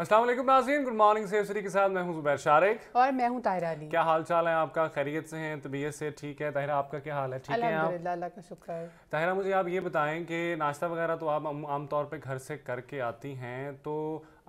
असलम नाजीन good morning safe सरी के साथ मैं हूं जुबैर शारिक और मैं हूं ताहिरा अली क्या हाल चाल है आपका खैरियत से हैं तबीयत से ठीक है ताहिरा आपका क्या हाल है ठीक है आप अल्लाह का शुक्र है ताहिरा मुझे आप ये बताएं कि नाश्ता वगैरह तो आप आमतौर पे घर से करके आती हैं तो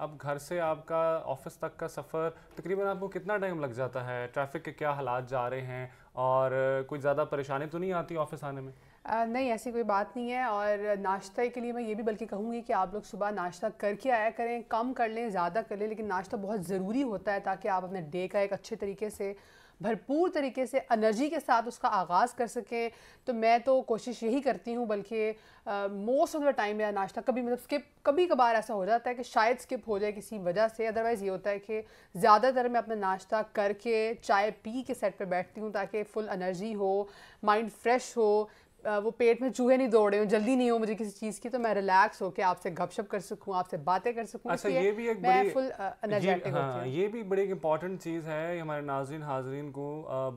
अब घर से आपका ऑफिस तक का सफ़र तकरीबन आपको कितना टाइम लग जाता है ट्रैफिक के क्या हालात जा रहे हैं और कुछ ज़्यादा परेशानी तो नहीं आती ऑफिस आने में आ, नहीं ऐसी कोई बात नहीं है और नाश्ते के लिए मैं ये भी बल्कि कहूँगी कि आप लोग सुबह नाश्ता करके आया करें कम कर लें ज़्यादा कर लें लेकिन नाश्ता बहुत ज़रूरी होता है ताकि आप अपने डे का एक अच्छे तरीके से भरपूर तरीके से एनर्जी के साथ उसका आगाज़ कर सकें तो मैं तो कोशिश यही करती हूँ बल्कि मोस्ट ऑफ द टाइम मेरा नाश्ता कभी मतलब स्किप कभी कभार ऐसा हो जाता है कि शायद स्किप हो जाए किसी वजह से अदरवाइज़ ये होता है कि ज़्यादातर मैं अपना नाश्ता करके चाय पी के सेट पर बैठती हूँ ताकि फुल एनर्जी हो माइंड फ्रेश हो वो पेट में चूहे नहीं दौड़े हूँ जल्दी नहीं हो मुझे किसी चीज़ की तो मैं रिलैक्स होकर आपसे गपशप कर सकूँ आपसे बातें कर सकूँ अच्छा ये भी एक बड़ी फुल हाँ, ये भी बड़ी एक इंपॉर्टेंट चीज़ है हमारे नाजरन हाजरीन को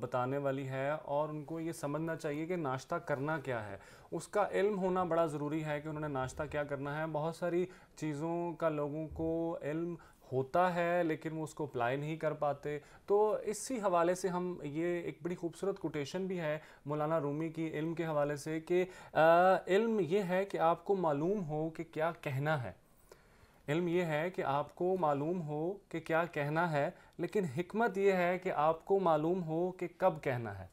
बताने वाली है और उनको ये समझना चाहिए कि नाश्ता करना क्या है उसका इल्म होना बड़ा ज़रूरी है कि उन्होंने नाश्ता क्या करना है बहुत सारी चीज़ों का लोगों को इल्म होता है लेकिन वो उसको अप्लाई नहीं कर पाते तो इसी हवाले से हम ये एक बड़ी खूबसूरत कोटेशन भी है मौलाना रूमी की इल्म के हवाले से कि इल्म ये है कि आपको मालूम हो कि क्या कहना है इल्म ये है कि आपको मालूम हो कि क्या कहना है लेकिन हमत ये है कि आपको मालूम हो कि कब कहना है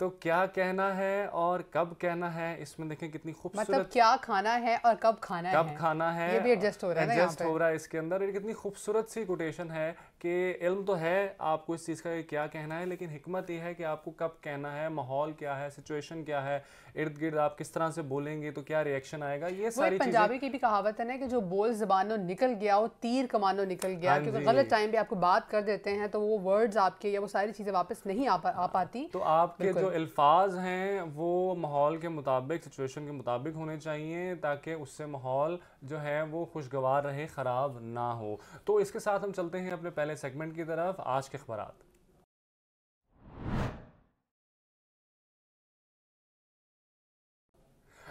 तो क्या कहना है और कब कहना है इसमें देखें कितनी खूबसूरत मतलब क्या खाना है और कब खाना कब है कब खाना है ये भी एडजस्ट हो रहा है एडजस्ट हो रहा है इसके अंदर ये कितनी खूबसूरत सी कोटेशन है कि इल्म तो है आपको इस चीज़ का क्या कहना है लेकिन हमत यह है कि आपको कब कहना है माहौल क्या है सिचुएशन क्या है इर्द गिर्द आप किस तरह से बोलेंगे तो क्या रिएक्शन आएगा ये सारी पंजाबी की भी कहावत है ना कि जो बोल जबानों निकल गया हो तीर कमानों निकल गया हाँ क्योंकि गलत टाइम पे आपको बात कर देते हैं तो वो वर्ड्स आपके या वो सारी चीज़ें वापस नहीं आ पाती तो आपके जो अल्फाज हैं वो माहौल के मुताबिक सिचुएशन के मुताबिक होने चाहिए ताकि उससे माहौल जो है वो खुशगवार रहे ख़राब ना हो तो इसके साथ हम चलते हैं अपने पहले सेगमेंट की तरफ आज के अखबार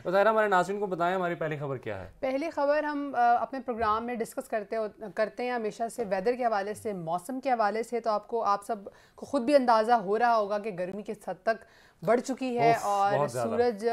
बताया हमारे नाजरन को बताएं हमारी पहली खबर क्या है पहली खबर हम अपने प्रोग्राम में डिस्कस करते करते हैं हमेशा से वेदर के हवाले से मौसम के हवाले से तो आपको आप सब को खुद भी अंदाज़ा हो रहा होगा कि गर्मी किस हद तक बढ़ चुकी है और सूरज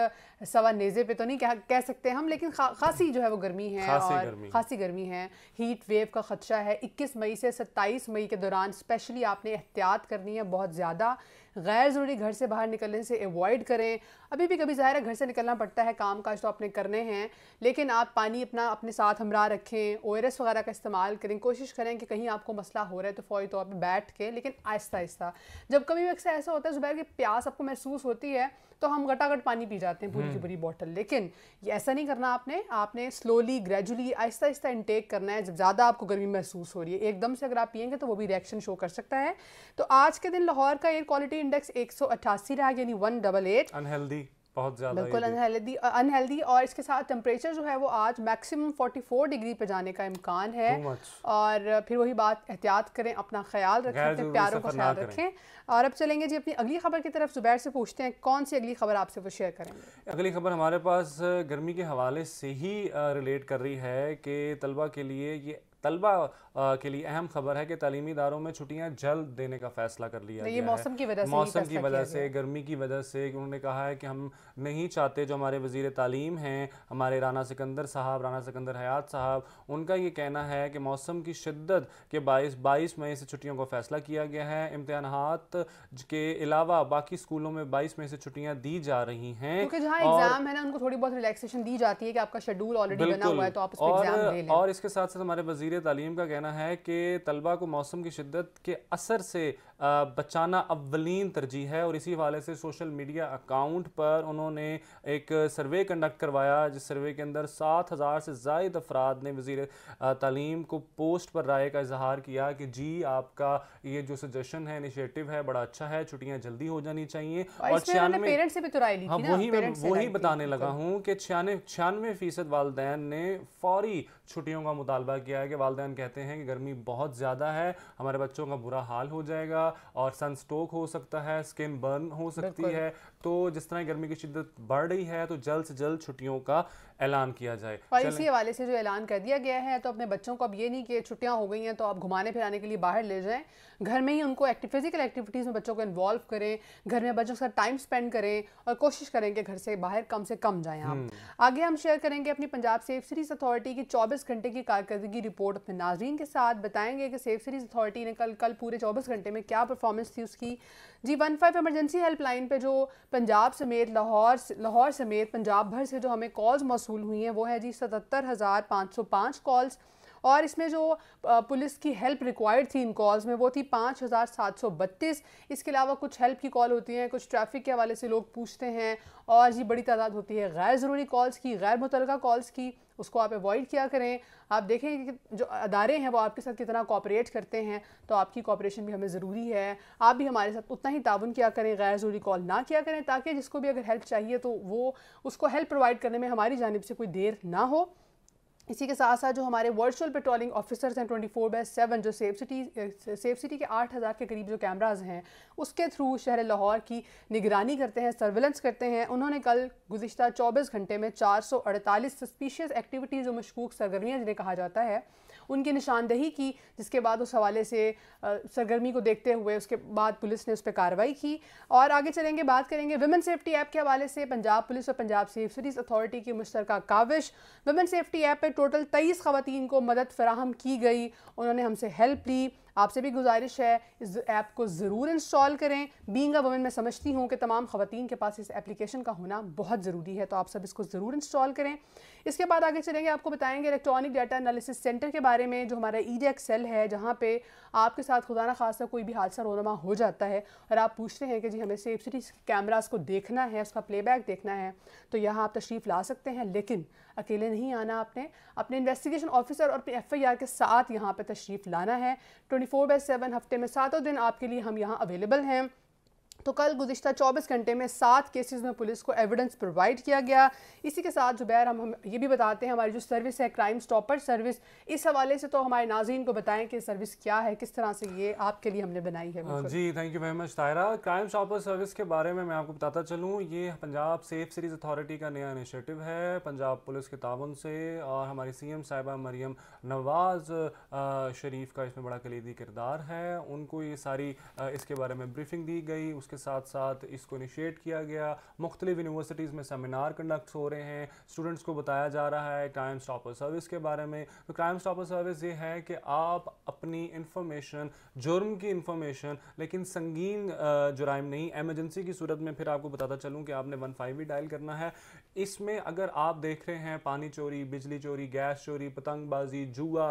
सवा नेज़े पे तो नहीं कह, कह सकते हम लेकिन खा, खासी जो है वो गर्मी है खासी और गर्मी। खासी गर्मी है हीट वेव का ख़दशा है 21 मई से 27 मई के दौरान स्पेशली आपने एहतियात करनी है बहुत ज़्यादा गैर ज़रूरी घर से बाहर निकलने से अवॉइड करें अभी भी कभी ज़ाहिर है घर से निकलना पड़ता है काम काज तो अपने करने हैं लेकिन आप पानी अपना अपने साथ हमरा रखें ओ वगैरह का इस्तेमाल करें कोशिश करें कि कहीं आपको मसला हो रहा है तो फौरी तौर पर बैठ के लेकिन आहिस्ता आहिस्ता जब कभी भी अक्सर ऐसा होता है ज़ुबैर की प्यास आपको महसूस होती है तो हम घटाघट पानी पी जाते हैं पूरी की हम्म। पूरी बॉटल लेकिन ऐसा नहीं करना आपने आपने स्लोली ग्रेजुअली आहिस्ता आहिस्ता इनटेक करना है जब ज़्यादा आपको गर्मी महसूस हो रही है एकदम से अगर आप पियेंगे तो वो भी रिएक्शन शो कर सकता है तो आज के दिन लाहौर का एयर क्वालिटी इंडेक्स एक रहा यानी वन डबल एट अनहेल्दी बहुत ज़्यादा बिल्कुल अनहेल्दी अनहेल्दी और इसके साथ टेम्परेचर जो है वो आज मैक्सिमम 44 डिग्री पे जाने का इम्कान है और फिर वही बात एहतियात करें अपना ख्याल रखें अपने प्यारों का ख्याल रखें और अब चलेंगे जी अपनी अगली खबर की तरफ जुबैर से पूछते हैं कौन सी अगली खबर आपसे वो शेयर करें अगली खबर हमारे पास गर्मी के हवाले से ही रिलेट कर रही है कि तलबा के लिए ये तलबा के लिए अहम खबर है कि तलीमी इदारों में छुट्टियाँ जल्द देने का फैसला कर लिया तो गया मौसम की वजह से मौसम की वजह से गर्मी की वजह से उन्होंने कहा है कि हम नहीं चाहते जो हमारे वजीर तालीम हैं हमारे राना सिकंदर साहब राना सिकंदर हयात साहब उनका ये कहना है कि मौसम की शिद्दत के बाईस बाईस मई से छुट्टियों का फैसला किया गया है इम्तहान के अलावा बाकी स्कूलों में बाईस मई से छुट्टियाँ दी जा रही हैं एग्जाम है ना उनको थोड़ी बहुत रिलैक्सेशन दी जाती है कि आपका शेड्यूल ऑलरेडी बना हुआ है तो आप और, और इसके साथ साथ हमारे वजीर वजीर तालीम का कहना है कि तलबा को मौसम की शिद्दत के असर से बचाना अवलिन तरजीह है और इसी हवाले से सोशल मीडिया अकाउंट पर उन्होंने एक सर्वे कंडक्ट करवाया जिस सर्वे के अंदर सात हज़ार से जायद अफराद ने वज़ी तालीम को पोस्ट पर राय का इजहार किया कि जी आपका ये जो सजेशन है इनिशिएटिव है बड़ा अच्छा है छुट्टियाँ जल्दी हो जानी चाहिए और छियानवे हाँ वही मैं वही बताने लगा हूँ कि छियानवे छियानवे फ़ीसद वालदेन ने फौरी छुट्टियों का मुतालबा किया है कि वालदेन कहते हैं कि गर्मी बहुत ज़्यादा है हमारे बच्चों का बुरा हाल हो जाएगा और सनस्ट्रोक हो सकता है स्किन बर्न हो सकती है तो जिस तरह गर्मी की शिद्दत बढ़ रही है तो जल्द से जल्द छुट्टियों का ऐलान किया जाए और इसी हवाले से जो ऐलान कर दिया गया है तो अपने बच्चों को अब ये नहीं कि छुट्टियां हो गई हैं तो आप घुमाने फिराने के लिए बाहर ले जाएं घर में ही उनको एक्टिव फिजिकल एक्टिविटीज़ में बच्चों को इन्वॉल्व करें घर में बच्चों के साथ टाइम स्पेंड करें और कोशिश करें कि घर से बाहर कम से कम जाएँ आप हम्म। आगे हम शेयर करेंगे अपनी पंजाब सेफ सीरीज़ अथॉरिटी की चौबीस घंटे की कारकर्दगी रिपोर्ट अपने नाजरन के साथ बताएंगे कि सेफ सीरीज़ अथॉरिटी ने कल कल पूरे चौबीस घंटे में क्या परफॉर्मेंस थी उसकी जी वन फाइव एमरजेंसी हेल्पलाइन पे जो पंजाब समेत लाहौर लाहौर समेत पंजाब भर से जो हमें कॉल्स मौसू हुई हैं वो है जी सतहत्तर हज़ार पाँच सौ पाँच कॉल्स और इसमें जो पुलिस की हेल्प रिक्वायर्ड थी इन कॉल्स में वो थी पाँच हज़ार सात सौ बत्तीस इसके अलावा कुछ हेल्प की कॉल होती हैं कुछ ट्रैफिक के हवाले से लोग पूछते हैं और जी बड़ी तादाद होती है गैर ज़रूरी कॉल्स की गैर मुतल कॉल्स की उसको आप अवॉइड किया करें आप देखें कि जो अदारे हैं वो आपके साथ कितना कॉपरेट करते हैं तो आपकी कॉपरेशन भी हमें ज़रूरी है आप भी हमारे साथ उतना ही ताउन किया करें गैर ज़रूरी कॉल ना किया करें ताकि जिसको भी अगर हेल्प चाहिए तो वो उसको हेल्प प्रोवाइड करने में हमारी जानब से कोई देर ना हो इसी के साथ साथ जो हमारे वर्चुअल पेट्रोलिंग ऑफिसर्स हैं 24 फोर बाई सेवन जो सेफ सिटी सेफ सिटी के 8000 के करीब जो कैमराज हैं उसके थ्रू शहर लाहौर की निगरानी करते हैं सर्विलेंस करते हैं उन्होंने कल गुजशत 24 घंटे में 448 सस्पिशियस एक्टिविटीज़ और मशकूक सरगर्मियाँ जिन्हें कहा जाता है उनकी निशानदेही की जिसके बाद उस हवाले से सरगर्मी को देखते हुए उसके बाद पुलिस ने उस पर कार्रवाई की और आगे चलेंगे बात करेंगे वुमेन सेफ्टी ऐप के हवाले से पंजाब पुलिस और पंजाब सेफ सिटीज़ अथॉरिटी की मुश्तरक काविश वुमेन सेफ्टी ऐप पर टोटल तेईस खातन को मदद फराहम की गई उन्होंने हमसे हेल्प ली आपसे भी गुजारिश है इस ऐप को ज़रूर इंस्टॉल करें बींग अ वमेन मैं समझती हूँ कि तमाम ख़वान के पास इस एप्लीकेशन का होना बहुत ज़रूरी है तो आप सब इसको ज़रूर इंस्टॉल करें इसके बाद आगे चलेंगे आपको बताएंगे इलेक्ट्रॉनिक डाटा एनालिसिस सेंटर के बारे में जो हमारा ई सेल है जहाँ पे आपके साथ खुदा खासा कोई भी हादसा रोनमा हो जाता है और आप पूछते हैं कि जी हमें सेफ सिटी कैमराज को देखना है उसका प्लेबैक देखना है तो यहाँ आप तशरीफ़ ला सकते हैं लेकिन अकेले नहीं आना आपने अपने इन्वेस्टिगेशन ऑफिसर और अपने एफ के साथ यहाँ पर तशरीफ़ लाना है ट्वेंटी फोर बाई सेवन हफ्ते में सातों दिन आपके लिए हम यहाँ अवेलेबल हैं तो कल गुजशत 24 घंटे में सात केसेस में पुलिस को एविडेंस प्रोवाइड किया गया इसी के साथ जुबैर हम, हम ये भी बताते हैं हमारी जो सर्विस है क्राइम स्टॉपर सर्विस इस हवाले से तो हमारे नाजीन को बताएं कि सर्विस क्या है किस तरह से ये आपके लिए हमने बनाई है हाँ जी thank you very much Tayra crime stopper service के बारे में मैं आपको बताता चलूँ ये पंजाब सेफ सीरीज़ अथॉरिटी का नया इनिशियटिव है पंजाब पुलिस के ताउन से और हमारी सी एम साहिबा मरियम नवाज शरीफ का इसमें बड़ा कलीदी किरदार है उनको ये सारी इसके बारे में ब्रीफिंग दी गई उस के साथ साथ इसको इनिशिएट किया गया मुख्तलिफ यूनिवर्सिटीज़ में सेमिनार कंडक्ट हो रहे हैं स्टूडेंट्स को बताया जा रहा है क्राइम स्टॉपर सर्विस के बारे में तो क्राइम स्टॉपर सर्विस ये है कि आप अपनी इंफॉर्मेशन जुर्म की इंफॉर्मेशन लेकिन संगीन जुराइम नहीं एमरजेंसी की सूरत में फिर आपको बताता चलूँ कि आपने वन फाइव भी डायल करना है इसमें अगर आप देख रहे हैं पानी चोरी बिजली चोरी गैस चोरी पतंगबाजी जुआ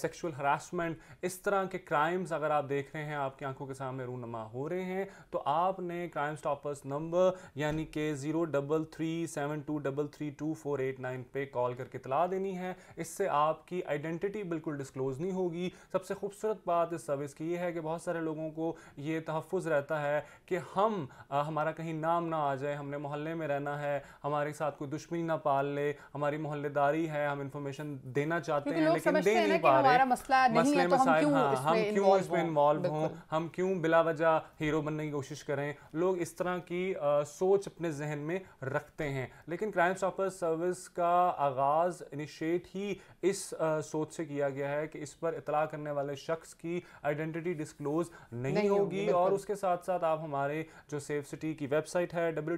सेक्सुअल हरासमेंट इस तरह के क्राइम्स अगर आप देख रहे हैं आपकी आंखों के सामने रूनमा हो रहे हैं तो आपने क्राइम स्टॉपर्स नंबर यानी कि zero double three seven two double three two four eight nine पे कॉल करके इतला देनी है इससे आपकी आइडेंटिटी बिल्कुल डिस्क्लोज नहीं होगी सबसे खूबसूरत बात इस सर्विस की यह है कि बहुत सारे लोगों को ये तहफ़ रहता है कि हम आ, हमारा कहीं नाम ना आ जाए हमने मोहल्ले में रहना है हमारे साथ कोई दुश्मनी ना पाल ले हमारी मोहल्लेदारी है हम इन्फॉर्मेशन देना चाहते हैं लेकिन दे नहीं पा रहे मसले तो मसाइल हाँ हम क्यों इसमें इन्वॉल्व हों हम क्यों बिला वजह हीरो बनने की कोशिश करें लोग इस तरह की सोच अपने जहन में रखते हैं लेकिन क्राइम स्टॉपर सर्विस का आगाज़ इनिशिएट ही इस सोच से किया गया है कि इस पर इतला करने वाले शख्स की आइडेंटिटी डिस्क्लोज नहीं, नहीं होगी और उसके साथ साथ आप हमारे हमारे जो सेफ सिटी की वेबसाइट है डब्ल्यू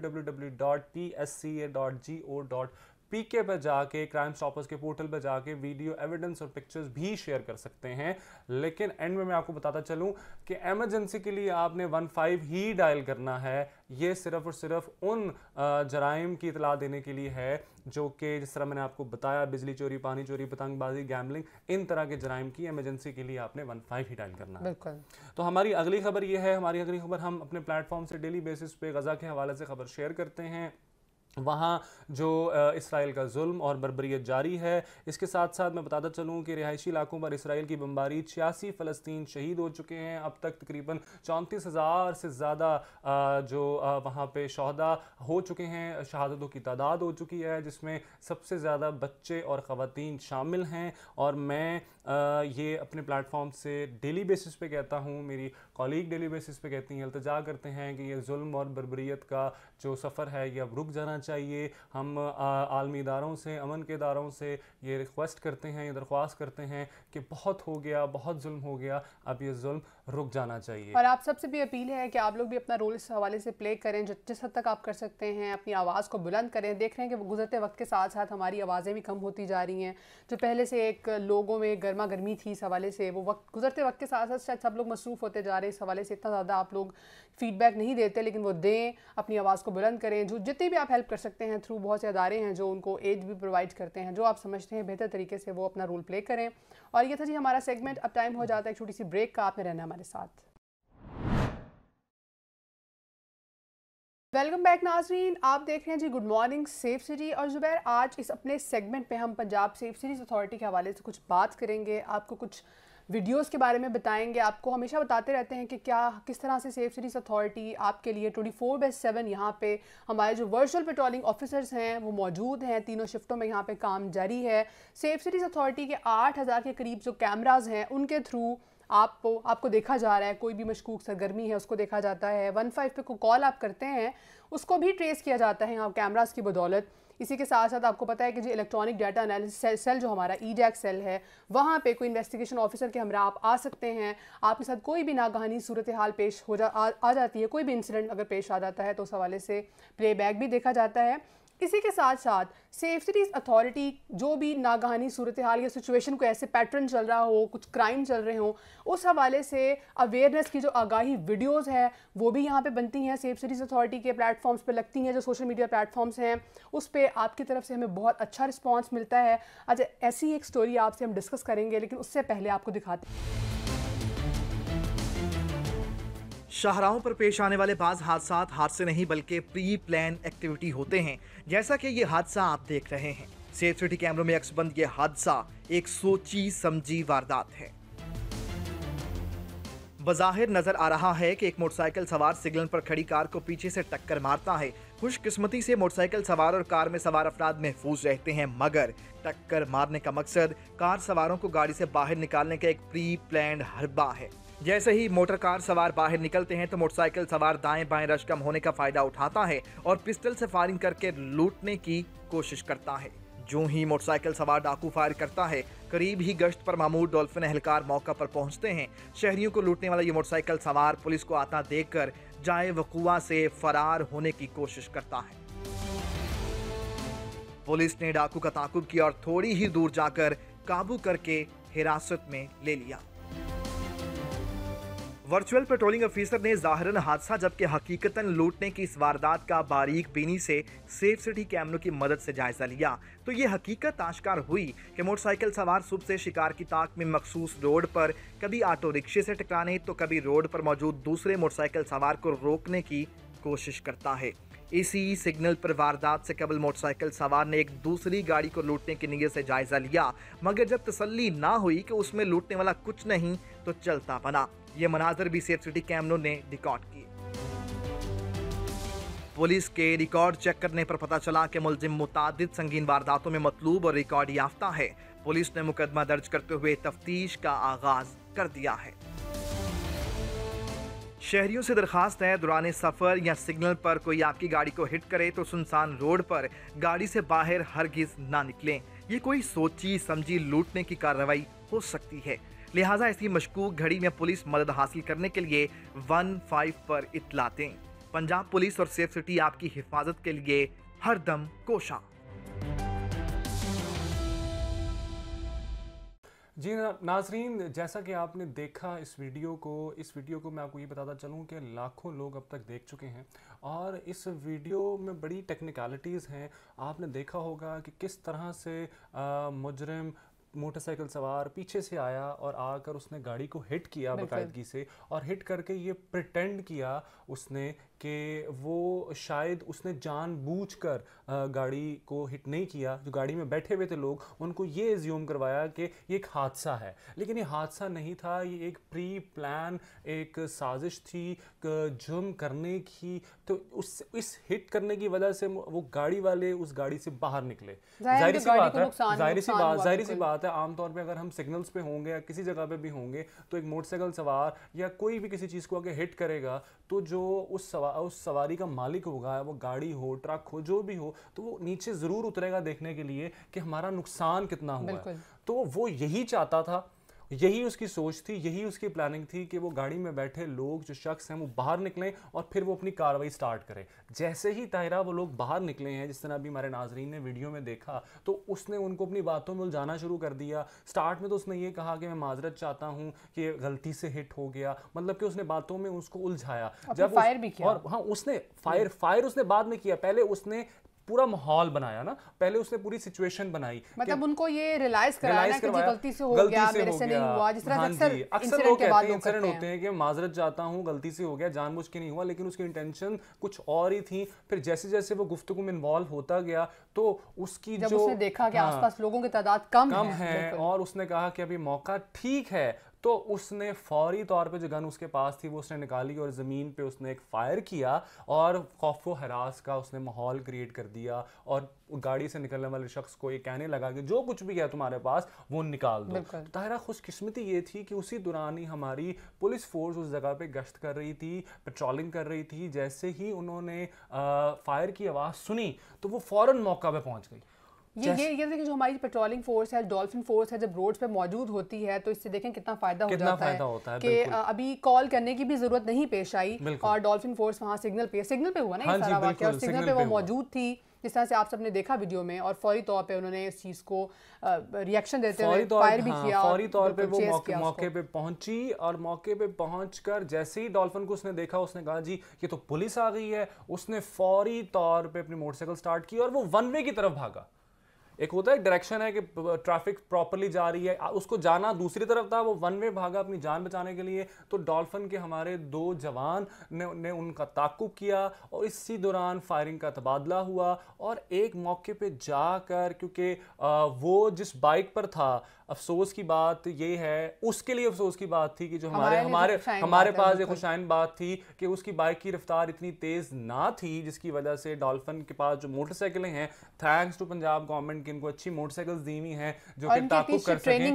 पीके पर जाके क्राइम स्टॉपर्स के पोर्टल पर जाके वीडियो एविडेंस और पिक्चर्स भी शेयर कर सकते हैं लेकिन एंड में मैं आपको बताता चलूं कि एमरजेंसी के लिए आपने वन फाइव ही डायल करना है ये सिर्फ और सिर्फ उन जराइम की इतला देने के लिए है जो कि जिस तरह मैंने आपको बताया बिजली चोरी पानी चोरी पतंगबाजी गैमलिंग इन तरह के जराइम की एमरजेंसी के लिए आपने वन फाइव ही डायल करना बिल्कुल तो हमारी अगली खबर ये है हमारी अगली खबर हम अपने प्लेटफॉर्म से डेली बेसिस पे गज़ा के हवाले से खबर शेयर करते हैं वहाँ जो इसराइल का जुल्म और बरबरीत जारी है इसके साथ साथ मैं बताता चलूँ कि रिहायशी इलाकों पर इसराइल की बमबारी छियासी फ़लस्तीन शहीद हो चुके हैं अब तक तकरीबन चौंतीस हज़ार से ज़्यादा जो वहाँ पे शहदा हो चुके हैं शहादतों की तादाद हो चुकी है जिसमें सबसे ज़्यादा बच्चे और ख़वान शामिल हैं और मैं ये अपने प्लेटफॉर्म से डेली बेसिस पे कहता हूँ मेरी कॉलीग डेली बेसिस पे कहती हैं अल्तजा करते हैं कि ये जुल्म और बरबरीत का जो सफ़र है यह अब रुक जाना चाहिए हम आलमी इदारों से अमन के इदारों से ये रिक्वेस्ट करते हैं ये दरख्वास्त करते हैं कि बहुत हो गया बहुत जुल्म हो गया अब ये जुल्म रुक जाना चाहिए और आप सबसे भी अपील है कि आप लोग भी अपना रोल इस हवाले से प्ले करें जिस हद तक आप कर सकते हैं अपनी आवाज़ को बुलंद करें देख रहे हैं कि गुजरते वक्त के साथ साथ हमारी आवाज़ें भी कम होती जा रही हैं जो पहले से एक लोगों में गर्मा गर्मी थी इस हवाले से वो वक्त गुजरते वक्त के साथ साथ शायद सब लोग मसरूफ़ होते जा रहे हैं इस हवाले से इतना ज़्यादा आप लोग फीडबैक नहीं देते लेकिन वो दें अपनी आवाज़ को बुलंद करें जो जितनी भी आप हेल्प कर सकते हैं थ्रू बहुत से अदारे हैं जो उनको एड भी प्रोवाइड करते हैं जो आप समझते हैं बेहतर तरीके से वो अपना रोल प्ले करें और ये था जी हमारा सेगमेंट अब टाइम हो जाता है एक छोटी सी ब्रेक का आपने रहना हमारे साथ वेलकम बैक नाजरीन आप देख रहे हैं जी गुड मॉर्निंग सेफ सिटी और जुबैर आज इस अपने सेगमेंट पे हम पंजाब सेफ सिटीज़ अथॉरिटी के हवाले से कुछ बात करेंगे आपको कुछ वीडियोस के बारे में बताएंगे आपको हमेशा बताते रहते हैं कि क्या किस तरह से सेफ सिटीज़ अथॉरिटी आपके लिए ट्वेंटी फोर बाई सेवन यहाँ पे हमारे जो वर्चुअल पेट्रोलिंग ऑफिसर्स हैं वो मौजूद हैं तीनों शिफ्टों में यहाँ पर काम जारी है सेफ सिटीज़ अथॉरिटी के आठ हज़ार के करीब जो कैमराज हैं उनके थ्रू आपको आपको देखा जा रहा है कोई भी मशकूक सरगर्मी है उसको देखा जाता है वन फाइव पे को कॉल आप करते हैं उसको भी ट्रेस किया जाता है यहाँ कैमराज की बदौलत इसी के साथ साथ आपको पता है कि जो इलेक्ट्रॉनिक डाटा एनालिसिस सेल जो हमारा ई डैक सेल है वहाँ पे कोई इन्वेस्टिगेशन ऑफिसर के हमरा आप आ सकते हैं आपके साथ कोई भी नागहानी सूरत हाल पेश हो जा आ, आ जाती है कोई भी इंसिडेंट अगर पेश आ जाता है तो उस हवाले से प्लेबैक भी देखा जाता है इसी के साथ साथ सेफ्टी अथॉरिटी जो भी नागहानी सूरत हाल या सिचुएशन को ऐसे पैटर्न चल रहा हो कुछ क्राइम चल रहे हों उस हवाले से अवेयरनेस की जो आगाही वीडियोस है वो भी यहाँ पे बनती हैं सेफ़ सिटीज़ अथॉरिटी के प्लेटफॉर्म्स पे लगती हैं जो सोशल मीडिया प्लेटफॉर्म्स हैं उस पर आपकी तरफ से हमें बहुत अच्छा रिस्पॉन्स मिलता है अच्छा ऐसी एक स्टोरी आपसे हम डिस्कस करेंगे लेकिन उससे पहले आपको दिखाते हैं शाहराहों पर पेश आने वाले बाज हादसा हादसे नहीं बल्कि प्री प्लान एक्टिविटी होते हैं जैसा कि ये हादसा आप देख रहे हैं सेफ सिटी कैमरों में अक्सबंद ये हादसा एक सोची समझी वारदात है बज़ाहिर नजर आ रहा है कि एक मोटरसाइकिल सवार सिग्नल पर खड़ी कार को पीछे से टक्कर मारता है खुशकिस्मती से मोटरसाइकिल सवार और कार में सवार अफराद महफूज रहते हैं मगर टक्कर मारने का मकसद कार सवारों को गाड़ी से बाहर निकालने का एक प्री प्लान हरबा है जैसे ही मोटर कार सवार बाहर निकलते हैं तो मोटरसाइकिल सवार दाएं बाएं रश कम होने का फायदा उठाता है और पिस्टल से फायरिंग करके लूटने की कोशिश करता है जो ही मोटरसाइकिल सवार डाकू फायर करता है करीब ही गश्त पर मामूर डॉल्फिन एहलकार मौका पर पहुंचते हैं शहरियों को लूटने वाला ये मोटरसाइकिल सवार पुलिस को आता देख कर जाए वकुआ से फरार होने की कोशिश करता है पुलिस ने डाकू का ताकुब किया और थोड़ी ही दूर जाकर काबू करके हिरासत में ले लिया वर्चुअल पेट्रोलिंग ऑफिसर ने जाहरन हादसा जबकि हकीकतन लूटने की इस वारदात का बारीक बीनी से सेफ सिटी कैमरों की मदद से जायजा लिया तो ये हकीकत आश्कार हुई कि मोटरसाइकिल सवार सुबह से शिकार की ताक में मखसूस रोड पर कभी ऑटो रिक्शे से टकराने तो कभी रोड पर मौजूद दूसरे मोटरसाइकिल सवार को रोकने की कोशिश करता है इसी सिग्नल पर वारदात से कबल मोटरसाइकिल सवार ने एक दूसरी गाड़ी को लूटने की नीयत से जायजा लिया मगर जब तसल्ली ना हुई कि उसमें लूटने वाला कुछ नहीं तो चलता बना ये मनाजर भी सेफ सिटी कैमरों ने रिकॉर्ड किए पुलिस के रिकॉर्ड चेक करने पर पता चला कि मुलजिम मुताद संगीन वारदातों में मतलूब और रिकॉर्ड याफ्ता है पुलिस ने मुकदमा दर्ज करते हुए तफ्तीश का आगाज कर दिया है शहरियों से दरखास्त है दौरान सफ़र या सिग्नल पर कोई आपकी गाड़ी को हिट करे तो सुनसान रोड पर गाड़ी से बाहर हरगिज ना निकलें ये कोई सोची समझी लूटने की कार्रवाई हो सकती है लिहाजा ऐसी मशकूक घड़ी में पुलिस मदद हासिल करने के लिए वन फाइव पर इतला दें पंजाब पुलिस और सेफ सिटी आपकी हिफाजत के लिए हरदम कोशा जी नाजरीन जैसा कि आपने देखा इस वीडियो को इस वीडियो को मैं आपको ये बताता चलूँ कि लाखों लोग अब तक देख चुके हैं और इस वीडियो में बड़ी टेक्निकलिटीज़ हैं आपने देखा होगा कि किस तरह से मुजरम मोटरसाइकिल सवार पीछे से आया और आकर उसने गाड़ी को हिट किया बाकायदगी से और हिट करके ये प्रिटेंड किया उसने कि वो शायद उसने जान बूझ कर गाड़ी को हिट नहीं किया जो गाड़ी में बैठे हुए थे लोग उनको ये ज्यूम करवाया कि ये एक हादसा है लेकिन ये हादसा नहीं था ये एक प्री प्लान एक साजिश थी जुर्म करने की तो उस इस हिट करने की वजह से वो गाड़ी वाले उस गाड़ी से बाहर निकले जाहिर सी बात है जाहिर सी बात जाहिर सी बात है आमतौर पर अगर हम सिग्नल्स पे होंगे या किसी जगह पे भी होंगे तो एक मोटरसाइकिल सवार या कोई भी किसी चीज़ को आगे हिट करेगा तो जो उस सवा उस सवारी का मालिक होगा वो गाड़ी हो ट्रक हो जो भी हो तो वो नीचे ज़रूर उतरेगा देखने के लिए कि हमारा नुकसान कितना हुआ है तो वो यही चाहता था यही उसकी सोच थी यही उसकी प्लानिंग थी कि वो गाड़ी में बैठे लोग जो शख्स हैं वो बाहर निकलें और फिर वो अपनी कार्रवाई स्टार्ट करें जैसे ही ताहिरा वो लोग बाहर निकले हैं जिस तरह अभी हमारे नाजरीन ने वीडियो में देखा तो उसने उनको अपनी बातों में उलझाना शुरू कर दिया स्टार्ट में तो उसने ये कहा कि मैं माजरत चाहता हूँ कि गलती से हिट हो गया मतलब कि उसने बातों में उसको उलझाया जब फायर भी किया और हाँ उसने फायर फायर उसने बाद में किया पहले उसने पूरा माहौल बनाया ना पहले उसने पूरी सिचुएशन बनाई मतलब उनको ये रिलाइज कराया कि गलती से हो गलती गया से मेरे से नहीं हुआ जिस तरह हाँ अक्सर अक्सर लोग कहते हैं इंसिडेंट होते हैं कि माजरत जाता हूँ गलती से हो गया जानबूझ के नहीं हुआ लेकिन उसकी इंटेंशन कुछ और ही थी फिर जैसे जैसे वो गुफ्तगु में इन्वॉल्व होता गया तो उसकी जो उसने देखा कि हाँ, आसपास लोगों की तादाद कम कम है और उसने कहा कि अभी मौका ठीक है तो उसने फौरी तौर पे जो गन उसके पास थी वो उसने निकाली और ज़मीन पे उसने एक फायर किया और खौफ व हरास का उसने माहौल क्रिएट कर दिया और गाड़ी से निकलने वाले शख्स को ये कहने लगा कि जो कुछ भी है तुम्हारे पास वो निकाल दो ताहरा तो खुशकस्मती खुशकिस्मती ये थी कि उसी दौरान ही हमारी पुलिस फोर्स उस जगह पर गश्त कर रही थी पेट्रोलिंग कर रही थी जैसे ही उन्होंने फायर की आवाज़ सुनी तो वो फ़ौर मौका पर पहुँच गई ये ये ये देखिए जो हमारी पेट्रोलिंग फोर्स है डॉल्फिन फोर्स है जब रोड्स पे मौजूद होती है तो इससे देखें कितना फायदा कितना हो जाता फायदा है, होता है कि अभी कॉल करने की भी जरूरत नहीं पेश आई और डॉल्फिन फोर्स वहाँ सिग्नल पे सिग्नल पे हुआ ना हाँ ये सारा वाक्य और सिग्नल पे वो मौजूद थी जिस तरह से आप सबने देखा वीडियो में और फौरी तौर पे उन्होंने इस चीज को रिएक्शन देते हुए फायर भी हाँ, किया फौरी तौर पे वो मौके, मौके पे पहुंची और मौके पे पहुंचकर जैसे ही डॉल्फिन को उसने देखा उसने कहा जी ये तो पुलिस आ गई है उसने फौरी तौर पे अपनी मोटरसाइकिल स्टार्ट की और वो वन वे की तरफ भागा एक होता है डायरेक्शन है कि ट्रैफिक प्रॉपरली जा रही है उसको जाना दूसरी तरफ था वो वन वे भागा अपनी जान बचाने के लिए तो डॉल्फिन के हमारे दो जवान ने, ने उनका ताकुब किया और इसी दौरान फायरिंग का तबादला हुआ और एक मौके पे जाकर क्योंकि वो जिस बाइक पर था अफसोस की बात ये है उसके लिए अफसोस की बात थी कि जो हमारे हमारे हमारे पास एक खुशाइन बात थी कि उसकी बाइक की रफ्तार इतनी तेज़ ना थी जिसकी वजह से डॉल्फिन के पास जो मोटरसाइकिलें हैं थैंक्स टू पंजाब गवर्नमेंट की इनको अच्छी मोटरसाइकिल दी हुई हैं जो कि ताकुब कर सकें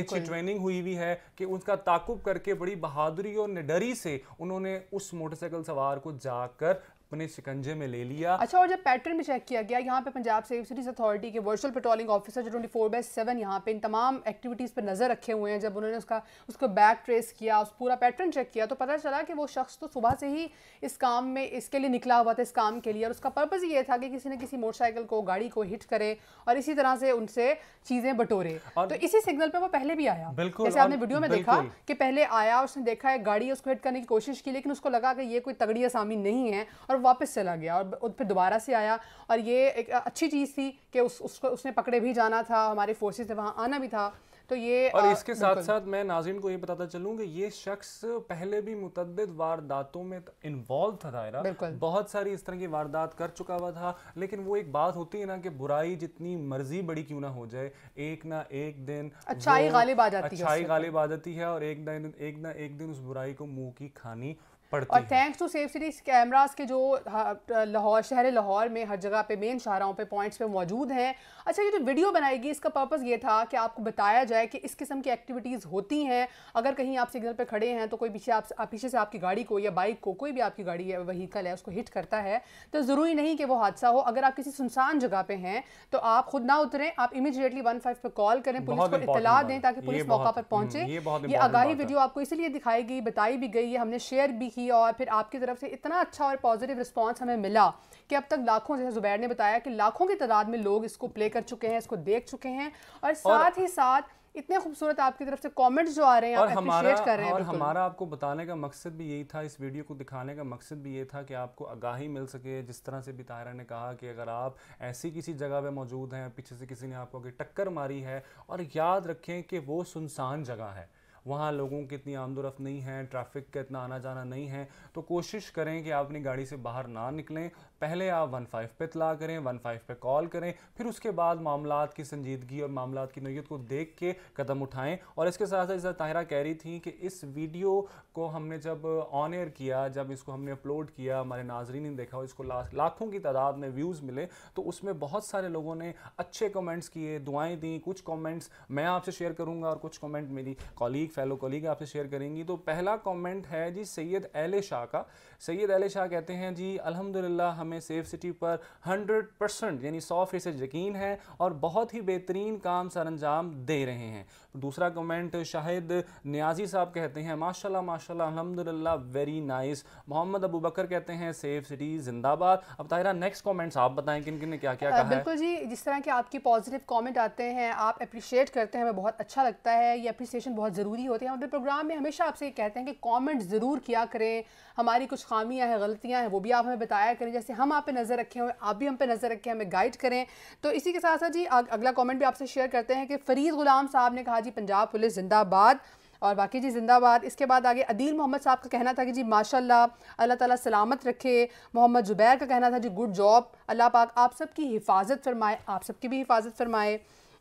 अच्छी ट्रेनिंग हुई हुई है कि उसका ताकुब करके बड़ी बहादुरी और निडरी से उन्होंने उस मोटरसाइकिल सवार को जाकर अपने शिकंजे में ले लिया अच्छा और जब पैटर्न भी चेक किया गया यहाँ पे पंजाब सेफ सिटीज अथॉरिटी के वर्चुअल पेट्रोलिंग ऑफिसर जो ट्वेंटी फोर बाई सेवन यहाँ पे इन तमाम एक्टिविटीज़ पर नज़र रखे हुए हैं जब उन्होंने उसका उसको बैक ट्रेस किया उस पूरा पैटर्न चेक किया तो पता चला कि वो शख्स तो सुबह से ही इस काम में इसके लिए निकला हुआ था इस काम के लिए और उसका पर्पज़ ये था कि किसी न किसी मोटरसाइकिल को गाड़ी को हिट करे और इसी तरह से उनसे चीज़ें बटोरे तो इसी सिग्नल पर वो पहले भी आया बिल्कुल जैसे आपने वीडियो में देखा कि पहले आया उसने देखा एक गाड़ी उसको हिट करने की कोशिश की लेकिन उसको लगा कि ये कोई तगड़ी आसामी नहीं है और वापस चला गया और फिर दोबारा से आया और ये एक अच्छी चीज़ थी कि उस उसको उसने पकड़े भी जाना था हमारे फोर्सेस ने वहाँ आना भी था तो ये और आ, इसके साथ साथ मैं नाजिन को ये बताता चलूँ कि ये शख्स पहले भी मुतद वारदातों में इन्वॉल्व था दायरा बहुत सारी इस तरह की वारदात कर चुका हुआ था लेकिन वो एक बात होती है ना कि बुराई जितनी मर्जी बड़ी क्यों ना हो जाए एक ना एक दिन अच्छाई गालिब आ जाती है अच्छाई गालिब आ जाती है और एक ना एक ना एक दिन उस बुराई को मुँह की खानी और thanks to safe city cameras के जो लाहौर शहर लाहौर में हर जगह पे मेन शाहराओं पे पॉइंट्स पे मौजूद हैं अच्छा ये जो वीडियो बनाएगी इसका पर्पस ये था कि आपको बताया जाए कि इस किस्म की एक्टिविटीज़ होती हैं अगर कहीं आप सिग्नल पे खड़े हैं तो कोई पीछे आप, आप पीछे से आपकी गाड़ी को या बाइक को कोई भी आपकी गाड़ी या वहीकल है उसको हिट करता है तो ज़रूरी नहीं कि वो हादसा हो अगर आप किसी सुनसान जगह पर हैं तो आप खुद ना उतरें आप इमीजिएटली वन पर कॉल करें पुलिस को इतला दें ताकि पुलिस मौका पर हम्म, पहुँचे ये आगाही वीडियो आपको इसलिए दिखाई गई बताई भी गई है हमने शेयर भी की की और फिर आपकी तरफ से इतना अच्छा और पॉजिटिव रिस्पांस हमें मिला कि अब तक लाखों जैसे जुबैर ने बताया कि लाखों की तादाद में लोग इसको प्ले कर चुके हैं इसको देख चुके हैं और साथ और ही साथ इतने खूबसूरत आपकी तरफ से कमेंट्स जो आ रहे हैं और हमारा कर रहे हैं और हमारा आपको बताने का मकसद भी यही था इस वीडियो को दिखाने का मकसद भी ये था कि आपको आगाही मिल सके जिस तरह से भी ताहिरा ने कहा कि अगर आप ऐसी किसी जगह पे मौजूद हैं पीछे से किसी ने आपको आगे टक्कर मारी है और याद रखें कि वो सुनसान जगह है वहाँ लोगों की इतनी आमदोरफ नहीं है ट्रैफिक का इतना आना जाना नहीं है तो कोशिश करें कि आप अपनी गाड़ी से बाहर ना निकलें पहले आप वन फाइव पर इतला करें वन फाइव पर कॉल करें फिर उसके बाद मामला की संजीदगी और मामला की नोयत को देख के कदम उठाएँ और इसके साथ साथ जैसा ताहरा कह रही थी कि इस वीडियो को हमने जब ऑन एयर किया जब इसको हमने अपलोड किया हमारे नाजरीन ने देखा और इसको लाखों की तादाद में व्यूज़ मिले तो उसमें बहुत सारे लोगों ने अच्छे कमेंट्स किए दुआएं दी कुछ कमेंट्स मैं आपसे शेयर करूंगा और कुछ कमेंट मेरी कॉलीग फेलो कलीग आपसे शेयर करेंगी तो पहला कमेंट है जी सैयद एल शाह का सैयद एल शाह कहते हैं जी अल्हम्दुलिल्लाह हमें सेफ सिटी पर 100 परसेंट यानी सौ फीसद यकीन है और बहुत ही बेहतरीन काम सर अंजाम दे रहे हैं तो दूसरा कमेंट शाहिद न्याजी साहब कहते हैं माशाल्लाह माशाल्लाह अलहमदिल्ला वेरी नाइस मोहम्मद अबू बकर कहते हैं सेफ सिटी जिंदाबाद अब ताहिरा नेक्स्ट कॉमेंट्स आप बताएं किन किन ने क्या क्या कहा बिल्कुल जी जिस तरह के आपके पॉजिटिव कॉमेंट आते हैं आप अप्रिशिएट करते हैं हमें बहुत अच्छा लगता है ये अप्रिसिएशन बहुत ज़रूरी ही होती है मतलब प्रोग्राम में हमेशा आपसे कहते हैं कि कमेंट ज़रूर किया करें हमारी कुछ खामियां हैं गलतियां हैं वो भी आप हमें बताया करें जैसे हम आप पे नज़र रखे हुए आप भी हम पे नज़र रखें हमें गाइड करें तो इसी के साथ साथ जी अगला कॉमेंट भी आपसे शेयर करते हैं कि फ़रीद ग़ुलाम साहब ने कहा जी पंजाब पुलिस जिंदाबाद और बाकी जी जिंदाबाद इसके बाद आगे अदील मोहम्मद साहब का कहना था कि जी माशाल्लाह अल्लाह ताला सलामत रखे मोहम्मद जुबैर का कहना था जी गुड जॉब अल्लाह पाक आप सबकी हिफाजत फरमाए आप सबकी भी हिफाजत फरमाए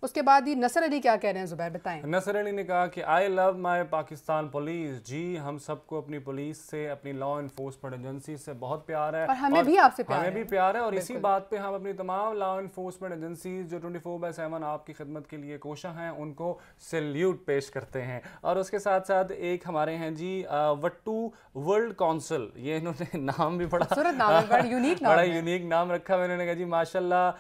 उसके बाद ही नसर अली क्या कह रहे हैं जुबैर बताएं नसर अली ने कहा कि I love my Pakistan police जी हम सबको अपनी पुलिस से अपनी लॉ इन्फोर्समेंट एजेंसी से बहुत प्यार है और हमें और भी आपसे प्यार हमें भी प्यार है और इसी बात पे हम अपनी तमाम लॉ इन्फोर्समेंट एजेंसी जो ट्वेंटी फोर बाई सेवन आपकी खिदमत के लिए कोशा हैं उनको सल्यूट पेश करते हैं और उसके साथ साथ एक हमारे हैं जी वट्टू वर्ल्ड काउंसिल ये इन्होंने नाम भी बड़ा बड़ा यूनिक नाम रखा मैंने कहा जी माशाल्लाह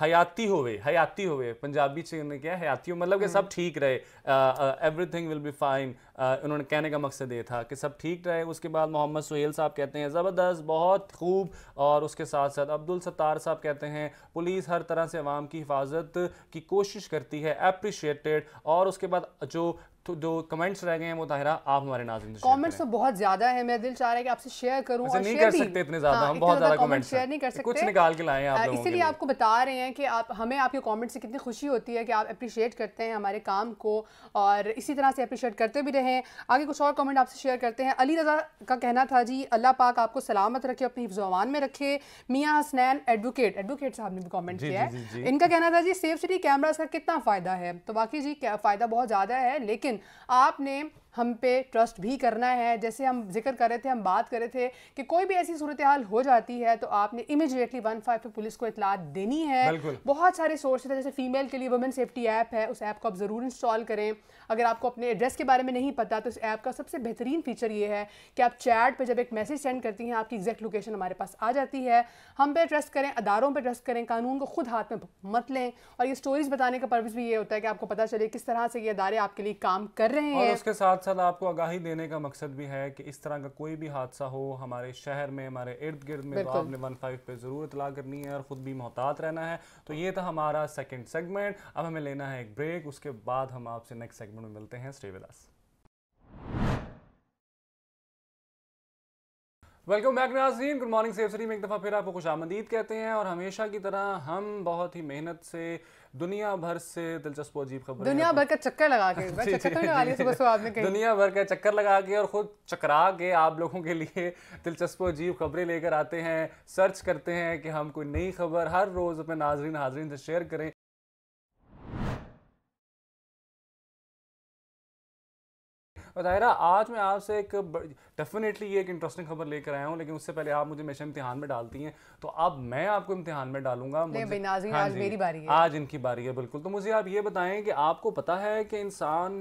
हयाती होवे हयाती होवे पंजाबी से उन्होंने क्या हयाती हो मतलब कि हम्म। सब ठीक रहे एवरीथिंग विल बी फाइन उन्होंने कहने का मकसद ये था कि सब ठीक रहे उसके बाद मोहम्मद सुहेल साहब कहते हैं ज़बरदस्त बहुत खूब और उसके साथ साथ अब्दुल सत्तार साहब कहते हैं पुलिस हर तरह से अवाम की हिफाजत की कोशिश करती है अप्रिशिएटेड और उसके बाद जो तो जो कमेंट्स रह गए हैं वो ताहिरा आप हमारे नाजिन से कमेंट्स तो बहुत ज्यादा है मैं दिल चाह रहा है कि आपसे शेयर करूं और नहीं कर सकते इतने ज्यादा हाँ, हम बहुत ज्यादा कमेंट्स शेयर नहीं कर सकते कुछ निकाल के लाए हैं आप हाँ, इसीलिए आपको बता रहे हैं कि आप हमें आपके कमेंट से कितनी खुशी होती है कि आप अप्रिशिएट करते हैं हमारे काम को और इसी तरह से अप्रिशिएट करते भी रहें आगे कुछ और कमेंट आपसे शेयर करते हैं अली रजा का कहना था जी अल्लाह पाक आपको सलामत रखे अपनी हिफ्जवान में रखे मियाँ हसनैन एडवोकेट एडवोकेट साहब ने भी कॉमेंट किया है इनका कहना था जी सेफ सिटी कैमराज का कितना फ़ायदा है तो बाकी जी फ़ायदा बहुत ज़्यादा है लेकिन आपने हम पे ट्रस्ट भी करना है जैसे हम जिक्र कर रहे थे हम बात कर रहे थे कि कोई भी ऐसी सूरत हाल हो जाती है तो आपने इमिजिएटली वन फाइव पे पुलिस को इतला देनी है बहुत सारे सोर्सेज हैं जैसे फीमेल के लिए वुमेन सेफ्टी ऐप है उस ऐप को आप ज़रूर इंस्टॉल करें अगर आपको अपने एड्रेस के बारे में नहीं पता तो इस ऐप का सबसे बेहतरीन फीचर ये है कि आप चैट पर जब एक मैसेज सेंड करती हैं आपकी एग्जैक्ट लोकेशन हमारे पास आ जाती है हम पे ट्रस्ट करें अदारों पर ट्रस्ट करें कानून को खुद हाथ में मत लें और ये स्टोरीज बताने का पर्पज़ भी ये होता है कि आपको पता चले किस तरह से ये अदारे आपके लिए काम कर रहे हैं उसके साथ साथ आपको आगाही देने का मकसद भी है कि इस तरह का कोई भी हादसा हो हमारे शहर में हमारे इर्द गिर्द में तो आपने वन फाइव पर ज़रूर इतला करनी है और ख़ुद भी मोहतात रहना है तो ये था हमारा सेकेंड सेगमेंट अब हमें लेना है एक ब्रेक उसके बाद हम आपसे नेक्स्ट सेगमेंट में मिलते हैं stay welcome back Nazeen good morning safe city में एक दफ़ा फिर आपको खुश आमदीद कहते हैं और हमेशा की तरह हम बहुत ही मेहनत से दुनिया भर से दिलचस्प अजीब खबर दुनिया भर का चक्कर लगा के चक्कर तो लगा लगा सुबह सुबह आपने दुनिया भर का चक्कर लगा के और खुद चकरा के आप लोगों के लिए दिलचस्प अजीब खबरें लेकर आते हैं सर्च करते हैं कि हम कोई नई खबर हर रोज़ अपने नाजरीन हाजरीन से शेयर करें और आज मैं आपसे एक डेफिनेटली ये एक इंटरेस्टिंग खबर लेकर आया हूँ लेकिन उससे पहले आप मुझे हमेशा इम्तिहान में डालती हैं तो अब मैं आपको इम्तिहान में डालूंगा हाँ आज मेरी बारी है आज इनकी बारी है बिल्कुल तो मुझे आप ये बताएं कि आपको पता है कि इंसान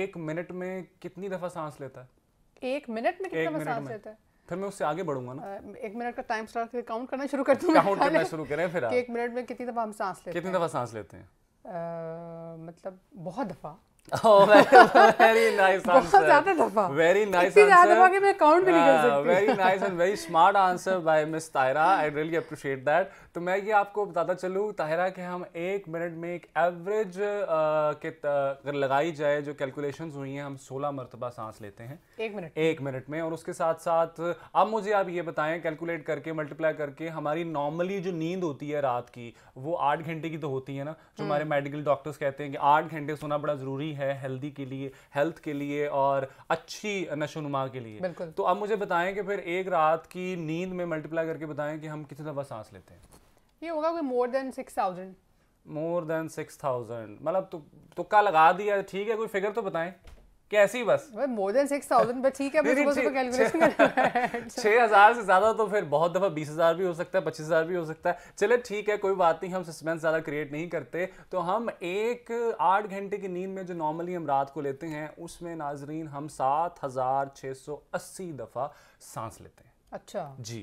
एक मिनट में कितनी दफ़ा सांस लेता है एक मिनट में कितना सांस लेता है फिर मैं उससे आगे बढ़ूंगा ना एक मिनट का टाइम स्टार्ट करके काउंट करना शुरू कर दूँ काउंट करना शुरू करें फिर एक मिनट में कितनी दफ़ा हम सांस लेते हैं कितनी दफ़ा सांस लेते हैं मतलब बहुत दफ़ा very nice and very smart answer by miss Tayra I really appreciate that तो मैं ये आपको बताता चलूँ ताहरा कि हम एक मिनट में एक एवरेज के अगर लगाई जाए जो कैलकुलेशंस हुई हैं हम 16 मरतबा सांस लेते हैं एक मिनट एक मिनट में और उसके साथ साथ अब मुझे आप ये बताएं कैलकुलेट करके मल्टीप्लाई करके हमारी नॉर्मली जो नींद होती है रात की वो आठ घंटे की तो होती है ना जो हमारे मेडिकल हम्म। डॉक्टर्स कहते हैं कि आठ घंटे सोना बड़ा ज़रूरी है हेल्दी के लिए हेल्थ के लिए और अच्छी नशोनुमा के लिए तो अब मुझे बताएं कि फिर एक रात की नींद में मल्टीप्लाई करके बताएं कि हम कितने दफ़ा सांस लेते हैं ये होगा कोई more than six thousand more than six thousand मतलब तुक्का लगा दिया ठीक है कोई फिगर तो बताएं कैसी बस मोर देन सिक्स थाउजेंड पर ठीक है छः हज़ार से ज़्यादा तो फिर बहुत दफ़ा बीस हज़ार भी हो सकता है पच्चीस हज़ार भी हो सकता है चले ठीक है कोई बात नहीं हम सस्पेंस ज़्यादा क्रिएट नहीं करते तो हम एक आठ घंटे की नींद में जो नॉर्मली हम रात को लेते हैं उसमें नाजरीन हम सात हज़ार छः सौ अस्सी दफ़ा सांस लेते हैं अच्छा जी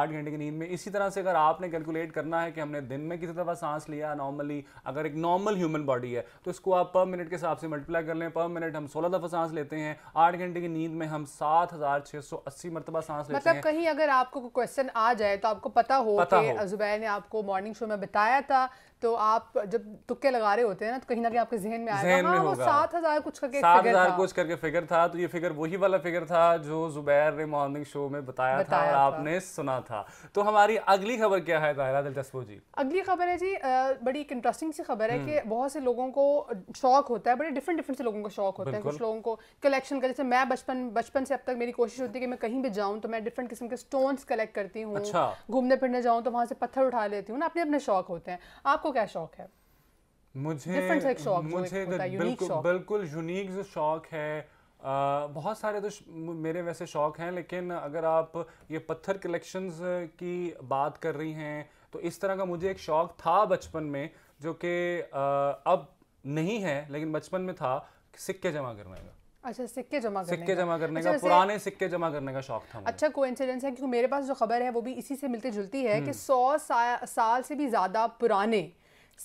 आठ घंटे की नींद में इसी तरह से अगर आपने कैलकुलेट करना है कि हमने दिन में कितनी दफ़ा सांस लिया नॉर्मली अगर एक नॉर्मल ह्यूमन बॉडी है तो इसको आप पर मिनट के हिसाब से मल्टीप्लाई कर लें पर मिनट हम सोलह दफ़ा सांस लेते हैं आठ घंटे की नींद में हम सात हज़ार छः सौ अस्सी मरतबा सांस लेते मतलब हैं कहीं अगर आपको क्वेश्चन आ जाए तो आपको पता हो जुबैर ने आपको मॉर्निंग शो में बताया था तो आप जब तुक्के लगा रहे होते हैं ना तो कहीं ना कहीं आपके जहन में आया हाँ, सात हजार कुछ करके सात हजार कुछ करके फिगर था तो ये फिगर वही वाला फिगर था जो जुबैर ने मॉर्निंग शो में बताया, बताया था आपने सुना करना था तो हमारी अगली खबर क्या है दायरा दिलचस्प जी अगली खबर है जी बड़ी एक इंटरेस्टिंग सी खबर है कि हम्म। बहुत से लोगों को शौक होता है बड़े डिफरेंट डिफरेंट से लोगों को शौक होता है कुछ लोगों को कलेक्शन का जैसे मैं बचपन बचपन से अब तक मेरी कोशिश होती है कि मैं कहीं भी जाऊँ तो मैं डिफरेंट किस्म के स्टोन कलेक्ट करती हूँ अच्छा। घूमने फिरने जाऊँ तो वहाँ से पत्थर उठा लेती हूँ ना अपने अपने शौक होते हैं आपको क्या शौक है मुझे मुझे तो बिल्कुल यूनिक शौक है बहुत सारे तो मेरे वैसे शौक हैं लेकिन अगर आप ये पत्थर कलेक्शंस की बात कर रही हैं तो इस तरह का मुझे एक शौक था बचपन में जो कि अब नहीं है लेकिन बचपन में था सिक्के जमा करने का अच्छा सिक्के जमा करने सिक्के जमा करने अच्छा, का पुराने सिक्के जमा करने का शौक था अच्छा कोइंसिडेंस है क्योंकि मेरे पास जो खबर है वो भी इसी से मिलती जुलती है हम्म। कि सौ साल से भी ज़्यादा पुराने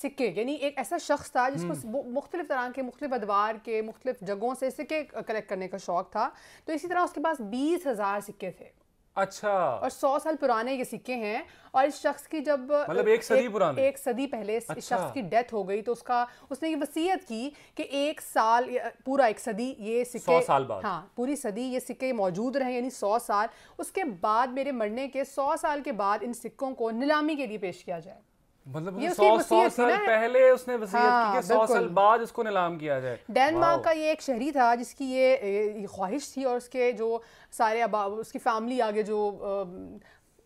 सिक्के यानी एक ऐसा शख्स था जिसको हम्म। मुख्तलिफ तरह के मुख्तलिफ अदवार के मुख्तलिफ जगहों से सिक्के कलेक्ट करने का शौक था तो इसी तरह उसके पास बीस हज़ार सिक्के थे अच्छा और सौ साल पुराने ये सिक्के हैं और इस शख्स की जब मतलब एक सदी पुराने एक सदी पहले अच्छा। इस शख्स की डेथ हो गई तो उसका उसने ये वसीयत की कि एक साल पूरा एक सदी ये सिक्के सौ साल बाद हाँ पूरी सदी ये सिक्के मौजूद रहे यानी सौ साल उसके बाद मेरे मरने के सौ साल के बाद इन सिक्कों को नीलामी के लिए पेश किया जाए मतलब ये सौ सौ साल पहले उसने वसीयत हाँ, की कि सौ साल बाद उसको नीलाम किया जाए डेनमार्क का ये एक शहरी था जिसकी ये, ये ख्वाहिश थी और उसके जो सारे अब उसकी फैमिली आगे जो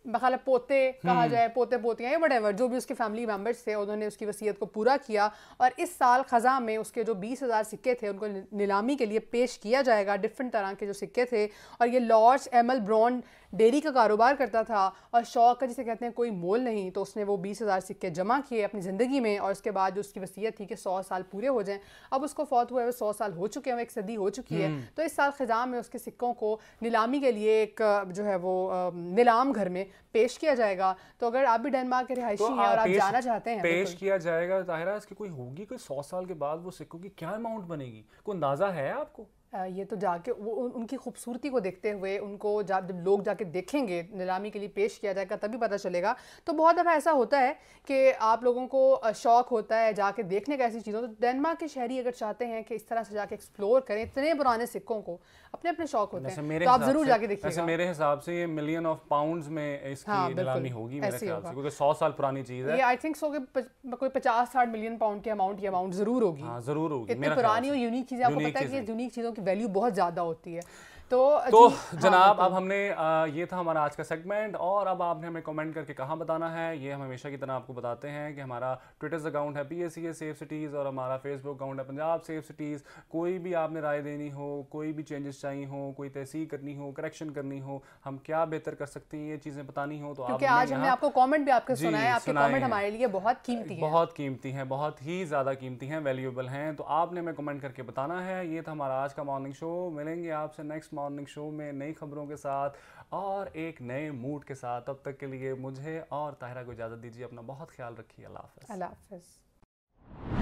बखाल पोते कहा हम्म। जाए पोते पोतियाँ वट एवर जो भी उसके फैमिली मेम्बर्स थे उन्होंने उसकी वसीयत को पूरा किया और इस साल ख़ज़ा में उसके जो बीस हज़ार सिक्के थे उनको नीलामी के लिए पेश किया जाएगा डिफरेंट तरह के जो सिक्के थे और ये लॉर्ड्स एमल ब्रॉन डेयरी का कारोबार करता था और शौक का जिसे कहते हैं कोई मोल नहीं तो उसने वो बीस हज़ार सिक्के जमा किए अपनी ज़िंदगी में और उसके बाद जो उसकी वसीयत थी कि सौ साल पूरे हो जाएँ अब उसको फौत हुए हुए सौ साल हो चुके हैं एक सदी हो चुकी है हम्म। तो इस साल ख़ज़ा में उसके सिक्कों को नीलामी के लिए एक जो है वो नीलाम घर में पेश किया जाएगा तो अगर आप भी डेनमार्क के रिहायशी तो हैं हाँ, और आप जाना चाहते हैं पेश किया जाएगा ताहिरा इसकी कोई होगी कोई सौ साल के बाद वो सिक्कों की क्या अमाउंट बनेगी कोई अंदाज़ा है आपको ये तो जाके वो उनकी खूबसूरती को देखते हुए उनको जा जब लोग जाके देखेंगे नीलामी के लिए पेश किया जाएगा तभी पता चलेगा तो बहुत दफ़ा ऐसा होता है कि आप लोगों को शौक़ होता है जाके देखने का ऐसी चीज़ों तो डेनमार्क के शहरी अगर चाहते हैं कि इस तरह से जाके एक्सप्लोर करें इतने पुराने सिक्कों को अपने अपने शौक होते हैं तो आप ज़रूर जाके देखिए मेरे हिसाब से ये मिलियन ऑफ पाउंड में हाँ, नीलामी होगी क्योंकि सौ साल पुरानी चीज़ है आई थिंक सो कोई पचास साठ मिलियन पाउंड की अमाउंट ये अमाउंट ज़रूर होगी हाँ, ज़रूर होगी इतनी पुरानी और यूनिक चीज़ें आपको पता है कि यूनिक चीज़ों की वैल्यू बहुत ज़्यादा होती है तो तो हाँ, जनाब अब हमने ये था हमारा आज का सेगमेंट और अब आपने हमें कमेंट करके कहाँ बताना है ये हम हमेशा की तरह आपको बताते हैं कि हमारा ट्विटर अकाउंट है P S C safe cities और हमारा फेसबुक अकाउंट है पंजाब सेफ सिटीज़ कोई भी आपने राय देनी हो कोई भी चेंजेस चाहिए हो कोई तहसील करनी हो करेक्शन करनी हो हम क्या बेहतर कर सकते हैं ये चीज़ें बतानी हो तो क्योंकि आज हमने आपको कॉमेंट भी आपके सुनाए आपके कॉमेंट हमारे लिए बहुत कीमती बहुत कीमती हैं बहुत ही ज़्यादा कीमती हैं वैल्यूबल हैं तो आपने हमें कमेंट करके बताना है ये था हमारा आज का मॉर्निंग शो मिलेंगे आपसे नेक्स्ट मॉर्निंग शो में नई खबरों के साथ और एक नए मूड के साथ तब तक के लिए मुझे और ताहिरा को इजाज़त दीजिए अपना बहुत ख्याल रखिए अल्लाह अल्लाह हाफ